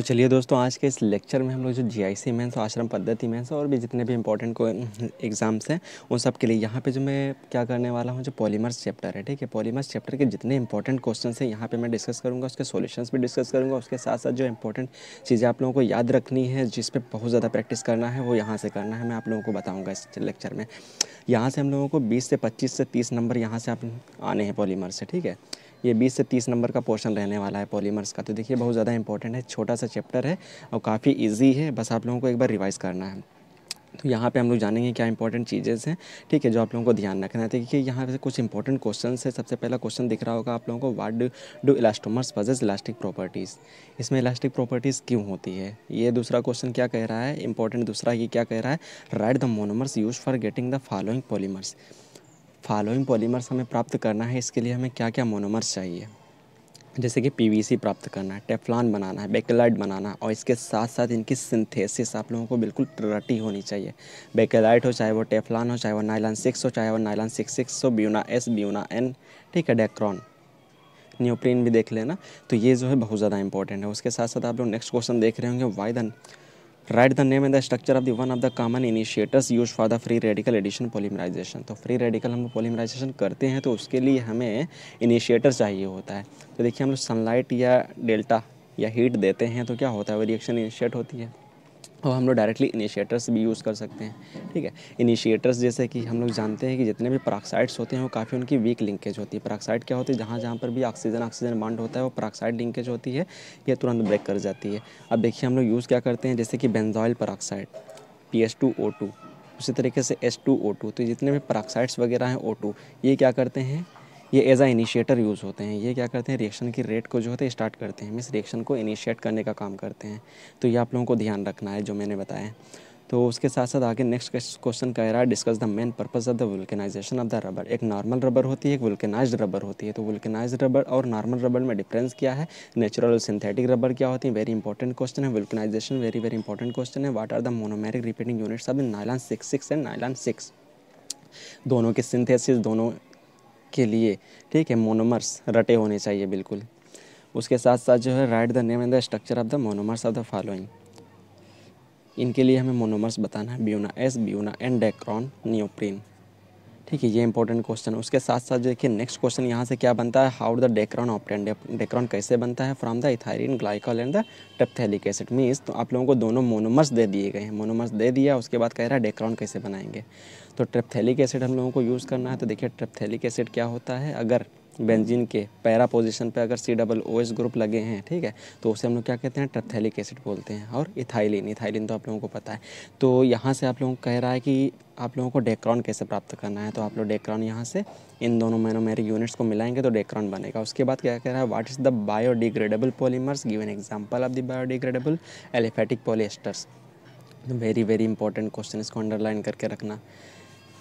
तो चलिए दोस्तों आज के इस लेक्चर में हम लोग जो जी आई सी मेन्स आश्रम पद्धति मेन्स और भी जितने भी इंपॉर्टेंट को एग्ज़ाम्स हम्म, हैं उन सब के लिए यहाँ पे जो मैं क्या करने वाला हूँ जो पॉलीमर्स चैप्टर है ठीक है पॉलीमर्स चैप्टर के जितने इंपॉर्टेंट क्वेश्चन हैं यहाँ पे मैं डिस्कस करूँगा उसके सोल्यूशन भी डिस्कस करूँगा उसके साथ साथ जो इंपॉर्टेंट चीज़ें आप लोगों को याद रखनी है जिस पर बहुत ज़्यादा प्रैक्टिस करना है वो यहाँ से करना है मैं आप लोगों को बताऊँगा इस लेक्चर में यहाँ से हम लोगों को बीस से पच्चीस से तीस नंबर यहाँ से आप आने हैं पॉलीमर से ठीक है ये बीस से तीस नंबर का पोर्शन रहने वाला है पॉलीमर्स का तो देखिए बहुत ज़्यादा इंपॉर्टेंट है छोटा सा चैप्टर है और काफ़ी ईजी है बस आप लोगों को एक बार रिवाइज़ करना है तो यहाँ पे हम लोग जानेंगे क्या इंपॉर्टेंट चीज़ें हैं ठीक है जो आप लोगों को ध्यान रखना है तो देखिए यहाँ पे कुछ इंपॉर्टेंट क्वेश्चन है सबसे पहला क्वेश्चन दिख रहा होगा आप लोगों को what do do elastomers possess elastic properties इसमें इलास्टिक प्रॉपर्टीज़ क्यों होती है ये दूसरा क्वेश्चन क्या कह रहा है इंपॉर्टेंट दूसरा ये क्या कह रहा है write the monomers used for getting the following polymers following polymers हमें प्राप्त करना है इसके लिए हमें क्या क्या मोनोमर्स चाहिए जैसे कि पीवीसी प्राप्त करना है टेफलान बनाना है बेकेलाइट बनाना और इसके साथ साथ इनकी सिंथेसिस आप लोगों को बिल्कुल रटी होनी चाहिए बेकेलाइट हो चाहे वो टेफलान हो चाहे वो नाइलान सिक्स हो चाहे वो नाइलान सिक्स सिक्स हो ब्यूना एस ब्यूना एन ठीक है डेक्रॉन न्यूप्रीन भी देख लेना तो ये जो है बहुत ज़्यादा इंपॉर्टेंट है उसके साथ साथ आप लोग नेक्स्ट क्वेश्चन देख रहे होंगे why then write the name and the structure of the one of the common initiators used for the free radical addition polymerization तो free radical हम polymerization करते हैं तो उसके लिए हमें initiator चाहिए होता है तो देखिए हम लोग sunlight या delta या heat देते हैं तो क्या होता है वो रिएक्शन इनिशिएट होती है और हम लोग डायरेक्टली इनिशिएटर्स भी यूज़ कर सकते हैं ठीक है इनिशिएटर्स जैसे कि हम लोग जानते हैं कि जितने भी पराक्साइड्स होते हैं वो काफ़ी उनकी वीक लिंकेज होती है पराक्साइड क्या होती है जहाँ जहाँ पर भी ऑक्सीजन ऑक्सीजन बांड होता है वो पराक्साइड लिंकेज होती है ये तुरंत ब्रेक कर जाती है अब देखिए हम लोग यूज़ क्या करते हैं जैसे कि benzoyl peroxide P S two O two उसी तरीके से एस टू ओ टू तो जितने भी पराक्साइड्स वगैरह हैं ओ टू ये क्या करते हैं ये एज आ इनिशिएटर यूज़ होते हैं ये क्या करते हैं रिएक्शन की रेट को जो होता है स्टार्ट करते हैं मिस रिएक्शन को इनिशिएट करने का काम करते हैं तो ये आप लोगों को ध्यान रखना है जो मैंने बताया तो उसके साथ साथ आगे नेक्स्ट क्वेश्चन कह रहा है discuss the main purpose of the vulcanization of the rubber एक नॉर्मल रबर होती है एक वुल्केनाइज रबर होती है तो वुल्केनाइज रबर और नॉर्मल रबर में डिफरेंस क्या है नेचुरल और सिंथेटिक रबर क्या होती है वेरी इंपॉर्टेंट क्वेश्चन है vulcanization very very important question है what are the monomeric repeating units of nylon six six and nylon six दोनों के सिंथेसिस दोनों के लिए ठीक है मोनोमर्स रटे होने चाहिए बिल्कुल उसके साथ साथ जो है write the name and the structure of the monomers of the following इनके लिए हमें मोनोमर्स बताना है Buna S Buna and Dacron neoprene ठीक है ये इंपॉर्टेंट क्वेश्चन उसके साथ साथ देखिए नेक्स्ट क्वेश्चन यहाँ से क्या बनता है how the Dacron obtained Dacron कैसे बनता है from the ethylene glycol and the terephthalic acid means तो आप लोगों को दोनों मोनोमर्स दे दिए गए हैं मोनोमर्स दे दिया उसके बाद कह रहा है डेक्रॉन कैसे बनाएंगे तो ट्रेप्थेलिक एसिड हम लोगों को यूज़ करना है तो देखिए ट्रेप्थेलिक एसिड क्या होता है अगर बेंजीन के पैरा पोजिशन पे अगर C double O S group लगे हैं ठीक है तो उसे हम लोग क्या कहते हैं ट्रथेलिक एसिड बोलते हैं और इथाइलिन इथाइलिन तो आप लोगों को पता है तो यहाँ से आप लोगों को कह रहा है कि आप लोगों को डेक्रॉन कैसे प्राप्त करना है तो आप लोग डेक्रॉन यहाँ से इन दोनों मेरे यूनिट्स को मिलाएंगे तो डेक्रॉन बनेगा उसके बाद क्या कह रहा है what is the biodegradable polymers give an example of the biodegradable aliphatic polyesters very very important question इसको अंडरलाइन करके रखना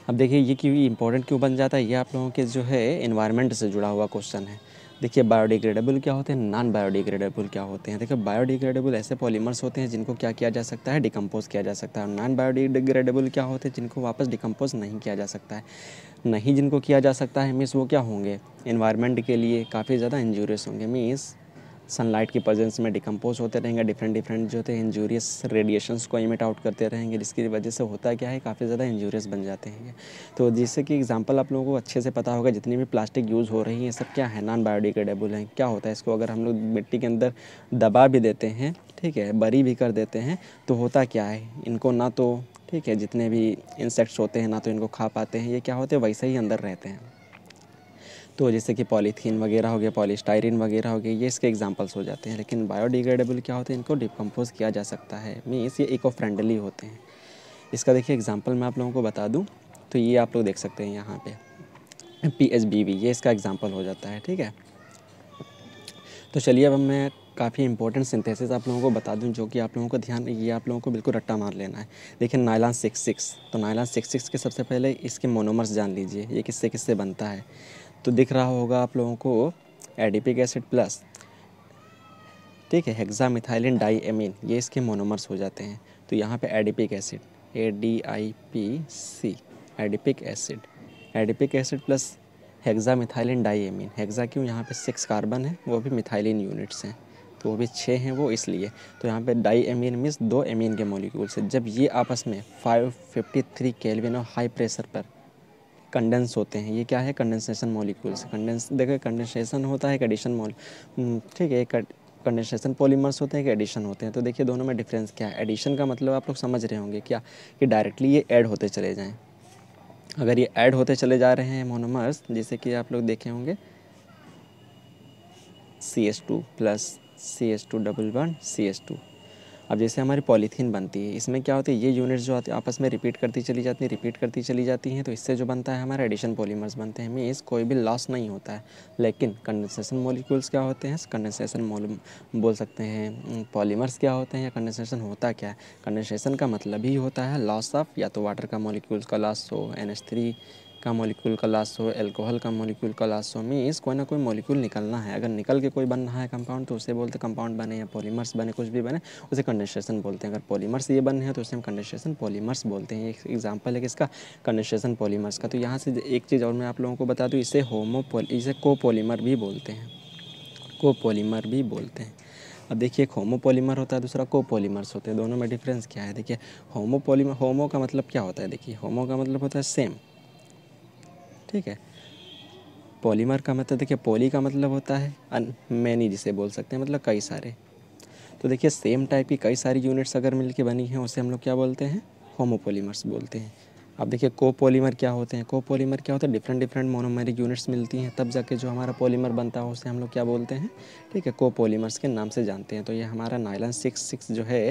अब देखिए ये क्यों इंपॉर्टेंट क्यों बन जाता है ये आप लोगों के जो है इन्वायरमेंट से जुड़ा हुआ क्वेश्चन है देखिए बायोडिग्रेडेबल क्या होते हैं नॉन बायोडिग्रेडेबल क्या होते हैं देखिए बायोडिग्रेडेबल ऐसे पॉलीमर्स होते हैं जिनको क्या किया जा सकता है डिकम्पोज किया जा सकता है नॉन बायोडिग्रेडेबल क्या होते हैं जिनको वापस डिकम्पोज नहीं किया जा सकता है नहीं जिनको किया जा सकता है मीन्स वो क्या होंगे इन्वायरमेंट के लिए काफ़ी ज़्यादा इंजूरियस होंगे मीन्स सनलाइट की प्रजेंस में डिकम्पोज होते रहेंगे डिफरेंट डिफरेंट जो होते हैं इंजूरियस रेडिएशंस को इमिट आउट करते रहेंगे जिसकी वजह से होता क्या है काफ़ी ज़्यादा इंजूरियस बन जाते हैं तो जिससे कि एग्जाम्पल आप लोगों को अच्छे से पता होगा जितनी भी प्लास्टिक यूज़ हो रही है सब क्या है नॉन बायोडिग्रेडेबल हैं क्या होता है इसको अगर हम लोग मिट्टी के अंदर दबा भी देते हैं ठीक है बरी भी कर देते हैं तो होता क्या है इनको ना तो ठीक है जितने भी इंसेक्ट्स होते हैं ना तो इनको खा पाते हैं ये क्या होते हैं वैसे ही अंदर रहते हैं तो जैसे कि पॉलीथीन वगैरह हो गया पॉलीस्टाइरिन वगैरह हो गया ये इसके एग्जाम्पल्स हो जाते हैं लेकिन बायोडिग्रेडेबल क्या होते हैं इनको डिकम्पोज किया जा सकता है मीन्स ये इको फ्रेंडली होते हैं इसका देखिए एग्जाम्पल मैं आप लोगों को बता दूँ तो ये आप लोग देख सकते हैं यहाँ पर पी एस बी वी ये इसका एग्ज़ाम्पल हो जाता है ठीक है तो चलिए अब मैं काफ़ी इंपॉर्टेंट सिंथेसिस आप लोगों को बता दूं जो कि आप लोगों को ध्यान ये आप लोगों को बिल्कुल रट्टा मार लेना है देखिए नायलान सिक्स सिक्स तो नायलान सिक्स सिक्स के सबसे पहले इसके मोनोमर्स जान लीजिए ये किससे किससे बनता है तो दिख रहा होगा आप लोगों को एडिपिक एसिड प्लस ठीक है हेक्सामिथाइलिन डाईएमीन ये इसके मोनोमर्स हो जाते हैं तो यहाँ पे adipic acid A D I P C adipic acid adipic acid plus hexamethylene diamine hexa क्यों यहाँ पे सिक्स कार्बन है वो भी मिथाइलिन यूनिट्स हैं तो वो भी छः हैं वो इसलिए तो यहाँ पे डाई एमीन मीन्स दो एमीन के मोलिक्यूल्स हैं जब ये आपस में 553 केल्विन और हाई प्रेशर पर कंडेंस होते हैं ये क्या है कंडेंसेशन मॉलिक्यूल्स कंडेंस देखो कंडेंसेशन होता है एक एडिशन मॉल हम्म, ठीक है एक कंडेंसेशन पॉलीमर्स होते हैं कि एडिशन होते हैं तो देखिए दोनों में डिफरेंस क्या है एडिशन का मतलब आप लोग समझ रहे होंगे क्या कि डायरेक्टली ये ऐड होते चले जाएँ अगर ये ऐड होते चले जा रहे हैं मोनोमर्स जैसे कि आप लोग देखे होंगे C S two plus C S two double one C S two अब जैसे हमारी पॉलीथीन बनती है इसमें क्या होती है ये यूनिट्स जो आती है आपस में रिपीट करती चली जाती है रिपीट करती चली जाती हैं तो इससे जो बनता है हमारा एडिशन पॉलीमर्स बनते हैं हमें इस कोई भी लॉस नहीं होता है लेकिन कंडेंसेशन मॉलिक्यूल्स क्या होते हैं कंडेंसेशन बोल सकते हैं पॉलीमर्स क्या होते हैं या कंडेंसेशन होता क्या है कंडेंसेशन का मतलब ही होता है लॉस ऑफ या तो वाटर का मॉलिक्यूल्स का लॉस हो एन थ्री का मॉलिक्यूल का लास्ट हो एल्कोहल का मॉलिक्यूल का लास्ट हो मीन्स कोई ना कोई मॉलिक्यूल निकलना है अगर निकल के कोई बन रहा है कंपाउंड तो उसे बोलते कंपाउंड बने या पॉलीमर्स बने कुछ भी बने उसे कंडेंसेशन बोलते हैं अगर पॉलीमर्स ये बने हैं तो उसे हम कंडेंसेशन पॉलीमर्स बोलते हैं एक एग्जाम्पल है किसका कंडेंसेशन पॉलीमर्स का तो यहाँ से एक चीज़ और मैं आप लोगों को बता दूँ इसे होमो इसे कोपोलीमर भी बोलते हैं कोपोलीमर भी बोलते हैं अब देखिए एक होमोपोलीमर होता है दूसरा कोपोलीमर्स होते हैं दोनों में डिफरेंस क्या है देखिए होमोपोलीमर होमो का मतलब क्या होता है देखिए होमो का मतलब होता है सेम ठीक है पॉलीमर का मतलब देखिए पॉली का मतलब होता है मैनी जिसे बोल सकते हैं मतलब कई सारे तो देखिए सेम टाइप की कई सारी यूनिट्स अगर मिल के बनी हैं उसे हम लोग क्या बोलते हैं होमोपोलीमर्स बोलते हैं अब देखिए कोपोलीमर क्या होते हैं कोपोलीमर क्या होता है डिफरेंट डिफरेंट मोनोमेरिक यूनिट्स मिलती हैं तब जाके जो हमारा पॉलीमर बनता है उसे हम लोग क्या बोलते हैं ठीक है कोपोलीमर्स के नाम से जानते हैं तो ये हमारा नाइलन सिक्स सिक्स जो है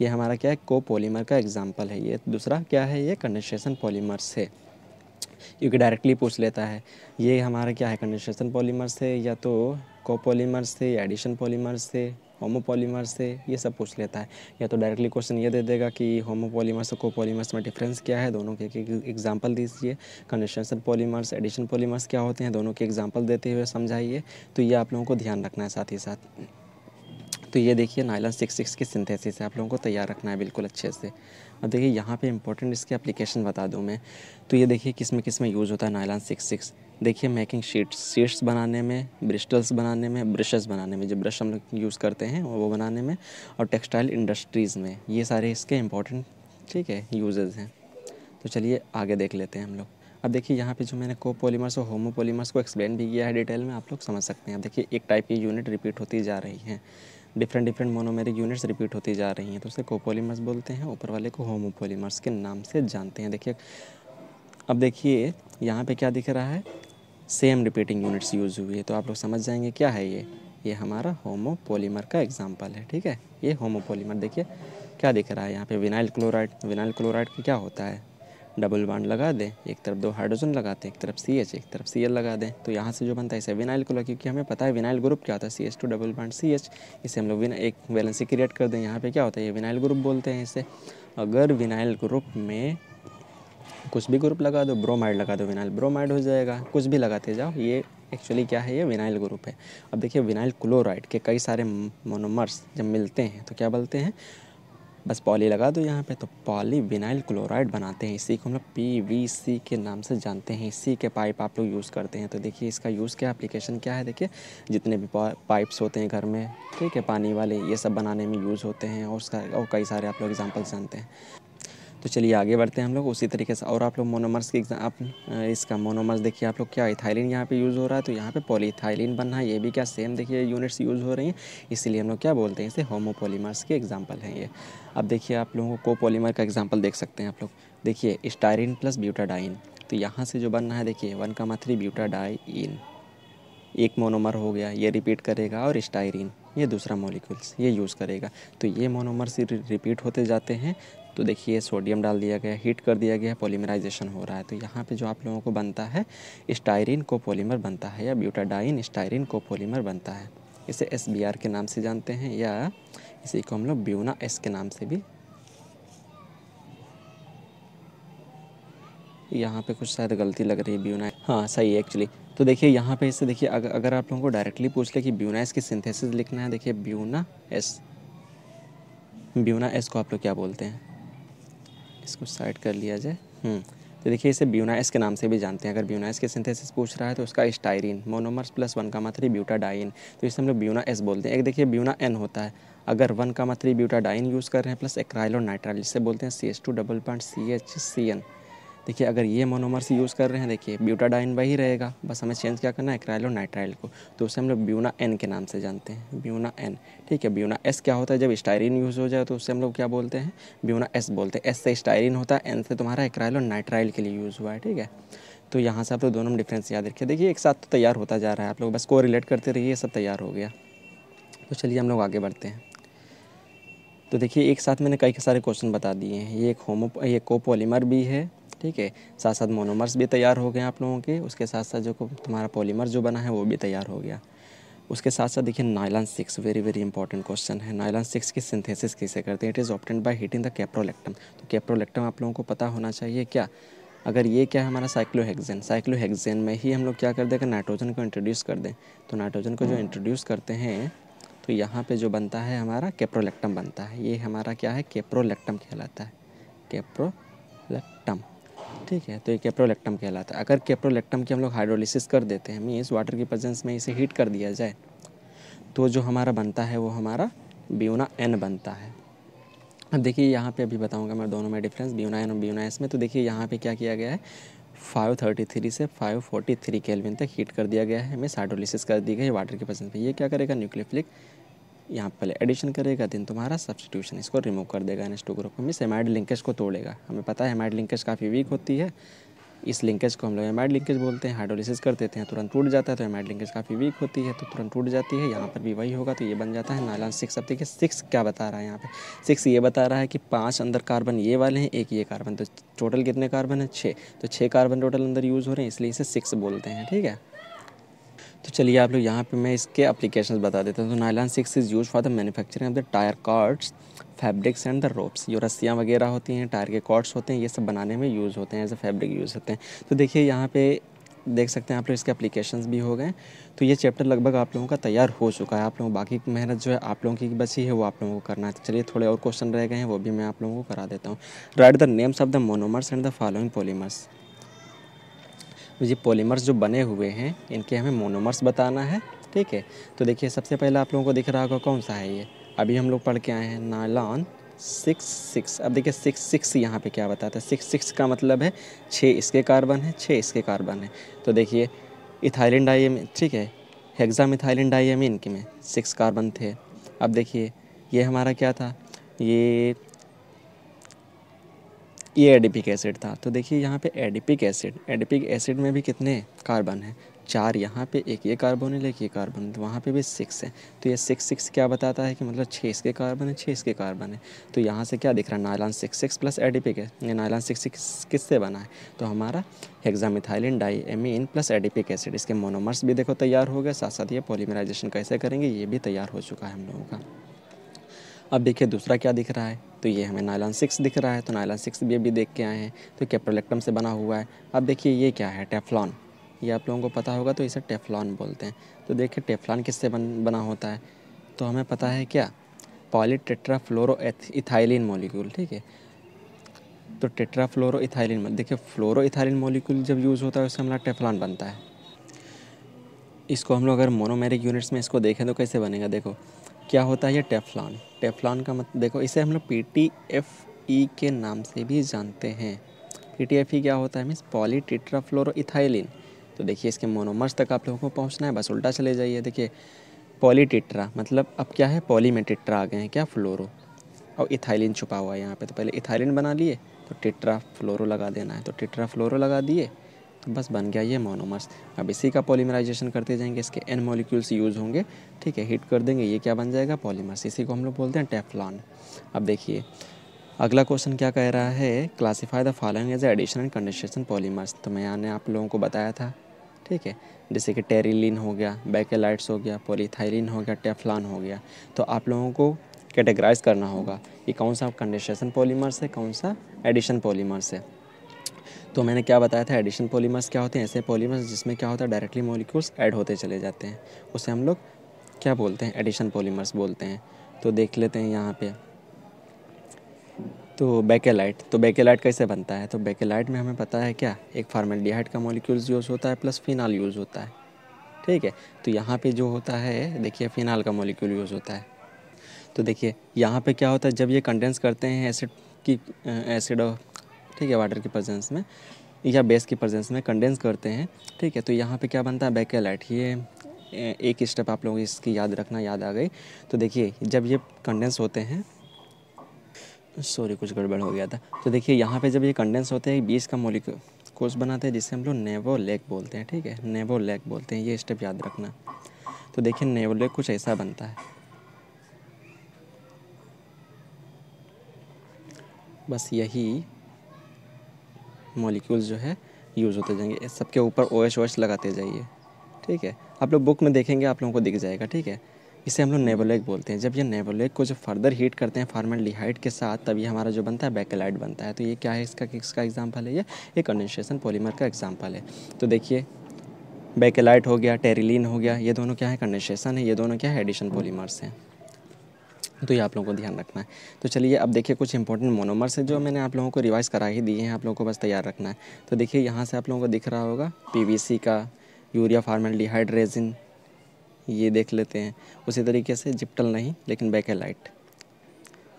ये हमारा क्या है कोपोलीमर का एग्जाम्पल है ये दूसरा क्या है ये कंडेंसेशन पॉलीमर्स है क्योंकि डायरेक्टली पूछ लेता है ये हमारा क्या है कंडेंसेशन पॉलीमर्स थे या तो कोपोलीमर्स थे या एडिशन पॉलीमर्स थे होमोपॉलीमर्स थे ये सब पूछ लेता है या तो डायरेक्टली क्वेश्चन ये दे देगा कि होमोपोलीमर्स और कोपोलीमर्स में डिफरेंस क्या है दोनों के एक एग्जांपल दीजिए कंडेंसेशन पॉलीमर्स एडिशन पॉलीमर्स क्या होते हैं दोनों के एग्जांपल देते हुए समझाइए तो ये आप लोगों को ध्यान रखना है साथ ही साथ तो ये देखिए नाइलन सिक्स सिक्स की सिंथेसिस है आप लोगों को तैयार रखना है बिल्कुल अच्छे से और देखिए यहाँ पे इंपॉर्टेंट इसके एप्लीकेशन बता दूँ मैं तो ये देखिए किस में किस में यूज़ होता है नाइलन सिक्स सिक्स देखिए मेकिंग शीट्स शीट्स बनाने में ब्रिस्टल्स बनाने में ब्रशेस बनाने में जो ब्रश हम लोग यूज़ करते हैं वो बनाने में और टेक्सटाइल इंडस्ट्रीज़ में ये सारे इसके इंपॉर्टेंट ठीक है यूजेज़ हैं तो चलिए आगे देख लेते हैं हम लोग अब देखिए यहाँ पे जो मैंने को पोलीमर्स और होमो पोलीमर्स को एक्सप्लेन भी किया है डिटेल में आप लोग समझ सकते हैं अब देखिए एक टाइप की यूनिट रिपीट होती जा रही है different different monomeric units repeat होती जा रही हैं तो उसे कोपोलीमर्स बोलते हैं ऊपर वाले को होमोपोलीमर्स के नाम से जानते हैं देखिए अब देखिए यहाँ पे क्या दिख रहा है सेम रिपीटिंग यूनिट्स यूज़ हुई है तो आप लोग समझ जाएंगे क्या है ये ये हमारा होमोपोलीमर का एग्जाम्पल है ठीक है ये होमोपोलीमर देखिए क्या दिख रहा है यहाँ पे विनाइल क्लोराइड विनाइल क्लोराइड क्या होता है डबल बाड लगा दें एक तरफ दो हाइड्रोजन लगाते हैं एक तरफ सी एच एक तरफ सी एल लगा दें तो यहाँ से जो बनता है इसे विनाइल को लगा क्योंकि हमें पता है विनाइल ग्रुप क्या होता है सी एच टू डबल बाड सी एच इसे हम लोग एक वैलेंसी क्रिएट कर दें यहाँ पर क्या होता है ये विनाइल ग्रुप बोलते हैं इसे अगर विनाइल ग्रुप में कुछ भी ग्रुप लगा दो ब्रोमाइड लगा दो विनाइल ब्रोमाइड हो जाएगा कुछ भी लगाते जाओ ये एक्चुअली क्या है ये विनाइल ग्रुप है अब देखिए विनाइल क्लोराइड के कई सारे मोनोमर्स जब मिलते हैं तो क्या बोलते हैं बस पॉली लगा दो यहाँ पे तो पॉली विनाइल क्लोराइड बनाते हैं इसी को हम लोग पी के नाम से जानते हैं इसी के पाइप आप लोग यूज़ करते हैं तो देखिए इसका यूज़ क्या एप्लीकेशन क्या है देखिए जितने भी पाइप्स होते हैं घर में ठीक है पानी वाले ये सब बनाने में यूज़ होते हैं और उसका और कई सारे आप लोग एग्जाम्पल्स जानते हैं तो चलिए आगे बढ़ते हैं हम लोग उसी तरीके से और आप लोग मोनोमर्स की एग्जाम आप इसका मोनोमर्स देखिए आप लोग क्या इथाइलिन यहाँ पे यूज़ हो रहा है तो यहाँ पे पॉलीथाइलिन बन रहा है ये भी क्या सेम देखिए यूनिट्स यूज़ हो रही हैं इसीलिए हम लोग क्या बोलते हैं इसे होमोपोलीमर्स के एग्जाम्पल हैं ये अब देखिए आप लोगों को कोपोलीमर का एग्जाम्पल देख सकते हैं आप लोग देखिए स्टायरिन प्लस ब्यूटाडाइन तो यहाँ से जो बन रहा है देखिए वन कामा थ्री ब्यूटाडाइन एक मोनोमर हो गया ये रिपीट करेगा और स्टायरिन ये दूसरा मोलिकुल्स ये यूज़ करेगा तो ये मोनोमर्स रिपीट होते जाते हैं तो देखिए सोडियम डाल दिया गया हीट कर दिया गया है पोलीमराइजेशन हो रहा है तो यहाँ पे जो आप लोगों को बनता है स्टायरिन को पोलीमर बनता है या ब्यूटाडाइन स्टायरिन को पोलीमर बनता है इसे एस के नाम से जानते हैं या इसी को हम लोग ब्यूना एस के नाम से भी यहाँ पे कुछ शायद गलती लग रही है ब्यूना हाँ सही है एक्चुअली तो देखिए यहाँ पे इसे देखिए अगर अगर आप लोगों को डायरेक्टली पूछ ले कि ब्यूना एस की सिंथेसिस लिखना है देखिए ब्यूना एस ब्यूना एस को आप लोग क्या बोलते हैं इसको साइड कर लिया जाए हम्म। तो देखिए इसे ब्यूनाइस के नाम से भी जानते हैं अगर ब्यूनाइस के सिंथेसिस पूछ रहा है तो उसका styrene monomers plus one comma buta butadiene तो इसे हम लोग ब्यूना एस बोलते हैं एक देखिए ब्यूना एन होता है अगर one comma buta butadiene use कर रहे हैं प्लस एक्राइलो नाइट्राइल जिसे बोलते हैं C S two double point C H C N देखिए अगर ये मोनोमर्स यूज़ कर रहे हैं देखिए ब्यूटाडाइन वही रहेगा बस हमें चेंज क्या करना है क्राइलो नाइट्राइल को तो उसे हम लोग ब्यूना एन के नाम से जानते हैं ब्यूना एन ठीक है ब्यूना एस क्या होता है जब स्टायरिन यूज़ हो जाए तो उससे हम लोग क्या बोलते हैं ब्यूना एस बोलते हैं एस से स्टायरिन होता है एन से तुम्हारा क्राइलो नाइट्राइल के लिए यूज़ हुआ है ठीक है तो यहाँ से आप लोग दोनों में डिफ्रेंस याद रखिए देखिए एक साथ तो तैयार होता जा रहा है आप लोग बस को रिलेट करते रहिए सब तैयार हो गया तो चलिए हम लोग आगे बढ़ते हैं तो देखिए एक साथ मैंने कई सारे क्वेश्चन बता दिए हैं ये एक होमो ये कोपोलीमर भी है ठीक है साथ साथ मोनोमर्स भी तैयार हो गए आप लोगों के उसके साथ साथ जो तुम्हारा पॉलीमर जो बना है वो भी तैयार हो गया उसके साथ साथ देखिए nylon six very very important question है नाइलन सिक्स की सिंथेसिस कैसे करते हैं it is obtained by heating the caprolactam तो कैप्रोलेक्टम आप लोगों को पता होना चाहिए क्या अगर ये क्या है हमारा साइक्लोहेक्सेन साइक्लोहेक्सेन में ही हम लोग क्या कर दें अगर नाइट्रोजन को इंट्रोड्यूस कर दें तो नाइट्रोजन को जो इंट्रोड्यूस करते हैं तो यहाँ पे जो बनता है हमारा कैप्रोलेक्टम बनता है ये हमारा क्या है कैप्रोलेक्टम कहलाता है कैप्रोलेक्टम ठीक है तो ये कैप्रोलेक्टम कहलाता है अगर कैप्रोलेक्टम की हम लोग हाइड्रोलिसिस कर देते हैं मीन्स वाटर की प्रजेंस में इसे हीट कर दिया जाए तो जो हमारा बनता है वो हमारा ब्यूना एन बनता है अब देखिए यहाँ पे अभी बताऊँगा मैं दोनों में डिफरेंस ब्यूना एन और ब्यूना एस में तो देखिए यहाँ पे क्या किया गया है 533 से 543 केल्विन तक हीट कर दिया गया है हमें साइडोलिसिस कर दी गई वाटर के पसंद पर ये क्या करेगा न्यूक्लियोफिलिक यहाँ पहले एडिशन करेगा दिन तुम्हारा सब्सटीट्यूशन इसको रिमूव कर देगा एन टू ग्रुप में सेमाइड लिंकेज को तोड़ेगा हमें पता है हेमाइड लिंकेज काफ़ी वीक होती है इस लिंकेज को हम लोग एमाइड लिंकेज बोलते हैं हाइड्रोलिसिस कर देते हैं तुरंत टूट जाता है तो एमाइड लिंकेज काफ़ी वीक होती है तो तुरंत टूट जाती है यहाँ पर भी वही होगा तो ये बन जाता है नायलॉन सिक्स अब देखिए सिक्स क्या बता रहा है यहाँ पे सिक्स ये बता रहा है कि पाँच अंदर कार्बन ये वाले हैं एक ये कार्बन तो टोटल कितने कार्बन है छः तो छः कार्बन टोटल अंदर यूज़ हो रहे हैं इसलिए इसे सिक्स बोलते हैं ठीक है तो चलिए आप लोग यहाँ पे मैं इसके एप्लीकेशन बता देता हूँ तो nylon six is used for the manufacturing of the tyre cords fabrics and the ropes जो रस्सियाँ वगैरह होती हैं टायर के कॉर्ड्स होते हैं ये सब बनाने में यूज़ होते हैं एज अ फैब्रिक यूज़ होते हैं तो देखिए यहाँ पे देख सकते हैं आप लोग इसके अपलीकेशन भी हो गए तो ये चैप्टर लगभग आप लोगों का तैयार हो चुका है आप लोगों बाकी मेहनत जो है आप लोगों की बची है वो आप लोगों को करना है तो चलिए थोड़े और क्वेश्चन रह गए हैं वो भी मैं आप लोगों को करा देता हूँ write the names of the monomers and the following polymers ये पॉलीमर्स जो बने हुए हैं इनके हमें मोनोमर्स बताना है ठीक है तो देखिए सबसे पहले आप लोगों को दिख रहा होगा कौन सा है ये अभी हम लोग पढ़ के आए हैं नायलॉन सिक्स सिक्स अब देखिए सिक्स सिक्स यहाँ पे क्या बताता है सिक्स सिक्स का मतलब है छः इसके कार्बन है छः इसके कार्बन है तो देखिए इथाइलिन डाइम ठीक है हेक्सामिथाइलिन डाइम इनके में सिक्स कार्बन थे अब देखिए ये हमारा क्या था ये ये एडिपिक एसिड था तो देखिए यहाँ पे एडिपिक एसिड एडिपिक एसिड में भी कितने कार्बन हैं चार यहाँ पे एक ये कार्बन है लेकिन ये कार्बन तो वहाँ पे भी सिक्स है तो ये सिक्स सिक्स क्या बताता है कि मतलब छः इसके कार्बन है छः इसके कार्बन है तो यहाँ से क्या दिख रहा है nylon six six plus adipic है ये नायलान सिक्स सिक्स किससे बना है तो हमारा hexamethylene diamine plus adipic acid इसके मोनोमर्स भी देखो तैयार हो गए साथ साथ ये पॉलीमराइजेशन कैसे करेंगे ये भी तैयार हो चुका है हम लोगों का अब देखिए दूसरा क्या दिख रहा है तो ये हमें नायलॉन सिक्स दिख रहा है तो नायलॉन सिक्स भी अभी देख के आए हैं तो कैप्रोलेक्टम से बना हुआ है अब देखिए ये क्या है टेफलॉन ये आप लोगों को पता होगा तो इसे टेफलॉन बोलते हैं तो देखिए टेफलॉन किससे बन बना होता है तो हमें पता है क्या पॉली फ्लोरो इथाइलिन मोलिक्यूल ठीक है तो टेट्रा फ्लोरो इथाइलिन देखिए फ्लोरो इथाइलिन मोलिक्यूल जब यूज़ होता है उससे हमारा टेफलॉन बनता है इसको हम लोग अगर मोनोमेरिक यूनिट्स में इसको देखें तो कैसे बनेगा देखो क्या होता है ये टेफलॉन टेफ्लॉन का मत देखो इसे हम लोग पी टी एफ ई के नाम से भी जानते हैं पी टी एफ ई क्या होता है मीन्स इथाइलिन तो देखिए इसके मोनोमर्स तक आप लोगों को पहुंचना है बस उल्टा चले जाइए देखिए टिट्रा मतलब अब क्या है पॉली में टिट्रा आ गए हैं क्या फ्लोरो और इथाइलिन छुपा हुआ है यहाँ पे तो पहले इथाइलिन बना लिए तो टिट्रा फ्लोरो लगा देना है तो टिट्रा फ्लोरो लगा दिए तो बस बन गया ये मोनोमर्स अब इसी का पॉलीमराइजेशन करते जाएंगे इसके एन मॉलिक्यूल्स यूज़ होंगे ठीक है हीट कर देंगे ये क्या बन जाएगा पॉलीमर्स इसी को हम लोग बोलते हैं टेफलॉन अब देखिए अगला क्वेश्चन क्या कह रहा है classify the following as addition and condensation polymers तो मैंने आप लोगों को बताया था ठीक है जैसे कि टेरिलिन हो गया बैकेलाइट्स हो गया पोलीथाइलिन हो गया टेफलॉन हो गया तो आप लोगों को कैटेगराइज करना होगा कि कौन सा कंडेशन पॉलीमर्स है कौन सा एडिशन पॉलीमर्स है तो मैंने क्या बताया था एडिशन पॉलीमर्स क्या होते हैं ऐसे पॉलीमर्स जिसमें क्या होता है डायरेक्टली मॉलिक्यूल्स ऐड होते चले जाते हैं उसे हम लोग क्या बोलते हैं एडिशन पॉलीमर्स बोलते हैं तो देख लेते हैं यहाँ पे तो बेकेलाइट तो बेकेलाइट कैसे बनता है तो बेकेलाइट में हमें पता है क्या एक फार्मेलिहाइड का मॉलिक्यूल्स यूज़ होता है प्लस फिनाल यूज़ होता है ठीक है तो यहाँ पे जो होता है देखिए फिनाल का मॉलिक्यूल यूज़ होता है तो देखिए यहाँ पे क्या होता है जब ये कंडेंस करते हैं एसिड की एसिड ठीक है वाटर की प्रजेंस में या बेस की प्रजेंस में कंडेंस करते हैं ठीक है तो यहाँ पे क्या बनता है बैकेलाइट ये एक स्टेप आप लोगों को इसकी याद रखना याद आ गई तो देखिए जब ये कंडेंस होते हैं सॉरी कुछ गड़बड़ हो गया था तो देखिए यहाँ पे जब ये कंडेंस होते हैं बीस का मोलिक कोर्स बनाते हैं जिसे हम लोग नेवो लेक बोलते हैं ठीक है नेवो लेक बोलते हैं ये स्टेप याद रखना तो देखिए नेवो लेक कुछ ऐसा बनता है बस यही मॉलिक्यूल्स जो है यूज़ होते जाएंगे सबके ऊपर ओ एच ओ एच लगाते जाइए ठीक है आप लोग बुक में देखेंगे आप लोगों को दिख जाएगा ठीक है इसे हम लोग नेबोलेक बोलते हैं जब ये नेबोलेक को जो फर्दर हीट करते हैं फार्मेलिहाइड के साथ तब ये हमारा जो बनता है बैकेलाइट बनता है तो ये क्या है इसका किसका एग्जाम्पल है ये एक कंडेंसेशन पॉलीमर का एग्जाम्पल है तो देखिए बैकेलाइट हो गया टेरिलीन हो गया ये दोनों क्या है कंडेंसेशन है ये दोनों क्या है एडिशन पॉलीमर्स हैं तो ये आप लोगों को ध्यान रखना है तो चलिए अब देखिए कुछ इंपॉर्टेंट मोनोमर्स है जो मैंने आप लोगों को रिवाइज़ करा ही दिए हैं आप लोगों को बस तैयार रखना है तो देखिए यहाँ से आप लोगों को दिख रहा होगा पीवीसी का यूरिया फार्मल रेजिन ये देख लेते हैं उसी तरीके से जिप्टल नहीं लेकिन बैकेलाइट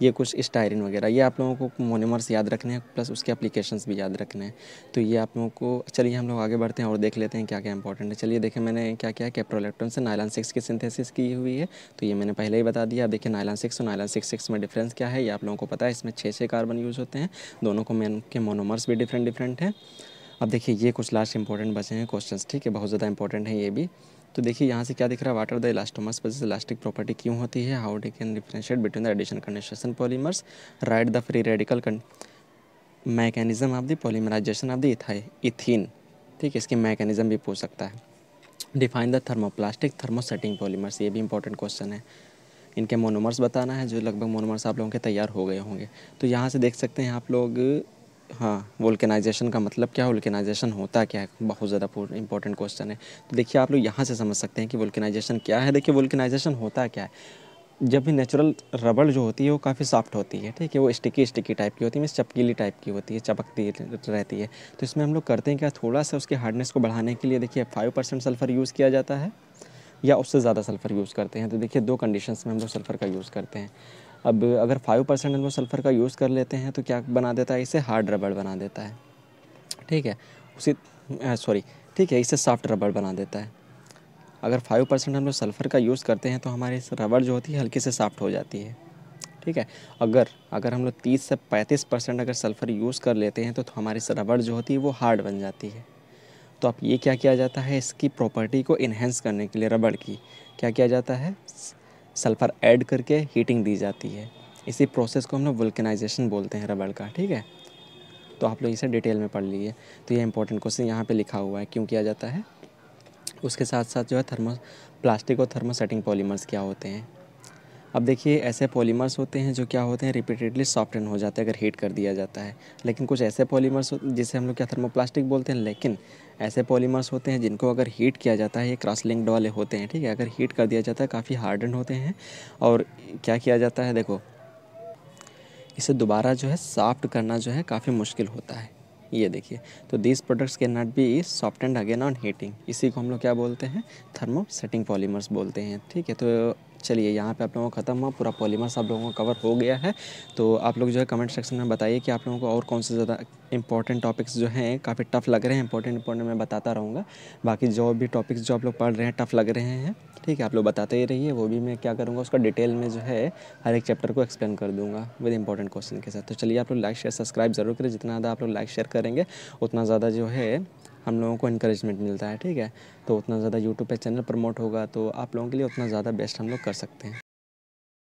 ये कुछ स्टायरिन वगैरह ये आप लोगों को मोनोमर्स याद रखने हैं प्लस उसके एप्लीकेशंस भी याद रखने हैं तो ये आप लोगों को चलिए हम लोग आगे बढ़ते हैं और देख लेते हैं क्या क्या इंपॉर्टेंट है चलिए देखें मैंने क्या क्या कैप्रोलेक्ट्रॉन से नायलान सिक्स की सिंथेसिस की हुई है तो ये मैंने पहले ही बता दिया अब देखिए नायलान सिक्स और नायलान सिक्स सिक्स में डिफरेंस क्या है ये आप लोगों को पता है इसमें छः छः कार्बन यूज़ होते हैं दोनों को मैन के मोनोमर्स भी डिफरेंट डिफरेंट हैं अब देखिए ये कुछ लास्ट इंपॉर्टेंट बचे हैं क्वेश्चन ठीक है बहुत ज़्यादा इंपॉर्टेंट हैं ये भी तो देखिए यहाँ से क्या दिख रहा है वाटर द इलास्टोमर्स पर इलास्टिक प्रॉपर्टी क्यों होती है how they can differentiate between the addition condensation polymers write the free radical mechanism of the polymerization of the ethy ethene ठीक है इसके मैकेनिज्म भी पूछ सकता है define the thermoplastic thermosetting polymers ये भी इंपॉर्टेंट क्वेश्चन है इनके मोनोमर्स बताना है जो लगभग मोनोमर्स आप लोगों के तैयार हो गए होंगे तो यहाँ से देख सकते हैं आप लोग हाँ वोल्केनाइजेशन का मतलब क्या वोल्केनाइजेशन होता क्या है बहुत ज़्यादा इंपॉर्टेंट क्वेश्चन है तो देखिए आप लोग यहाँ से समझ सकते हैं कि वोल्केनाइजेशन क्या है देखिए वोल्केनाइजेशन होता क्या है जब भी नेचुरल रबड़ जो होती है वो काफ़ी सॉफ्ट होती है ठीक है वो स्टिकी स्टिकी टाइप की होती है मीन चपकीली टाइप की होती है चपकती रहती है तो इसमें हम लोग करते हैं क्या थोड़ा सा उसके हार्डनेस को बढ़ाने के लिए देखिए फाइव परसेंट सल्फ़र यूज़ किया जाता है या उससे ज़्यादा सल्फ़र यूज़ करते हैं तो देखिए दो कंडीशंस में हम लोग सल्फ़र का यूज़ करते हैं अब अगर फाइव परसेंट हम सल्फ़र का यूज़ कर लेते हैं तो क्या बना देता है इसे हार्ड रबड़ बना देता है ठीक है उसी सॉरी ठीक है इसे सॉफ्ट रबड़ बना देता है अगर फाइव परसेंट हम लोग सल्फ़र का यूज़ करते हैं तो हमारी रबड़ जो होती है हल्की से सॉफ्ट हो जाती है ठीक है अगर अगर हम लोग तीस से पैंतीस परसेंट अगर सल्फ़र यूज़ कर लेते हैं तो, तो हमारी रबड़ जो होती है वो हार्ड बन जाती है तो अब ये क्या किया जाता है इसकी प्रॉपर्टी को इन्हेंस करने के लिए रबड़ की क्या किया जाता है सल्फ़र ऐड करके हीटिंग दी जाती है इसी प्रोसेस को हम लोग वल्कनाइजेशन बोलते हैं रबड़ का ठीक है तो आप लोग इसे डिटेल में पढ़ लीजिए तो ये इंपॉर्टेंट क्वेश्चन यहाँ पे लिखा हुआ है क्यों किया जाता है उसके साथ साथ जो है थर्मो प्लास्टिक और सेटिंग पॉलीमर्स क्या होते हैं अब देखिए ऐसे पॉलीमर्स होते हैं जो क्या होते हैं रिपीटेडली सॉफ्टन हो जाते हैं अगर हीट कर दिया जाता है लेकिन कुछ ऐसे पॉलीमर्स जिसे हम लोग क्या थर्मोप्लास्टिक बोलते हैं लेकिन ऐसे पॉलीमर्स होते हैं जिनको अगर हीट किया जाता है ये क्रॉस लिंक्ड वाले होते हैं ठीक है अगर हीट कर दिया जाता है काफ़ी हार्डन होते हैं और क्या किया जाता है देखो इसे दोबारा जो है सॉफ्ट करना जो है काफ़ी मुश्किल होता है ये देखिए तो this products can not be soft and again on heating इसी को हम लोग क्या बोलते हैं थर्मो सेटिंग पॉलीमर्स बोलते हैं ठीक है तो चलिए यहाँ पे आप लोगों का ख़त्म हुआ पूरा पॉलीमर सब लोगों का कवर हो गया है तो आप लोग जो है कमेंट सेक्शन में बताइए कि आप लोगों को और कौन से ज़्यादा इंपॉर्टेंट टॉपिक्स जो हैं काफ़ी टफ लग रहे हैं इंपॉर्टेंट इंपॉर्टेंट मैं बताता रहूँगा बाकी जो भी टॉपिक्स जो आप लोग पढ़ रहे हैं टफ लग रहे हैं ठीक है आप लोग बताते ही रहिए वो भी मैं क्या करूँगा उसका डिटेल में जो है हर एक चैप्टर को एक्सप्लेन कर दूँगा विद इंपॉर्टेंट क्वेश्चन के साथ तो चलिए आप लोग लाइक शेयर सब्सक्राइब ज़रूर करें जितना ज़्यादा आप लोग लाइक शेयर करेंगे उतना ज़्यादा जो है हम लोगों को इंक्रेजमेंट मिलता है ठीक है तो उतना ज़्यादा यूट्यूब पे चैनल प्रमोट होगा तो आप लोगों के लिए उतना ज़्यादा बेस्ट हम लोग कर सकते हैं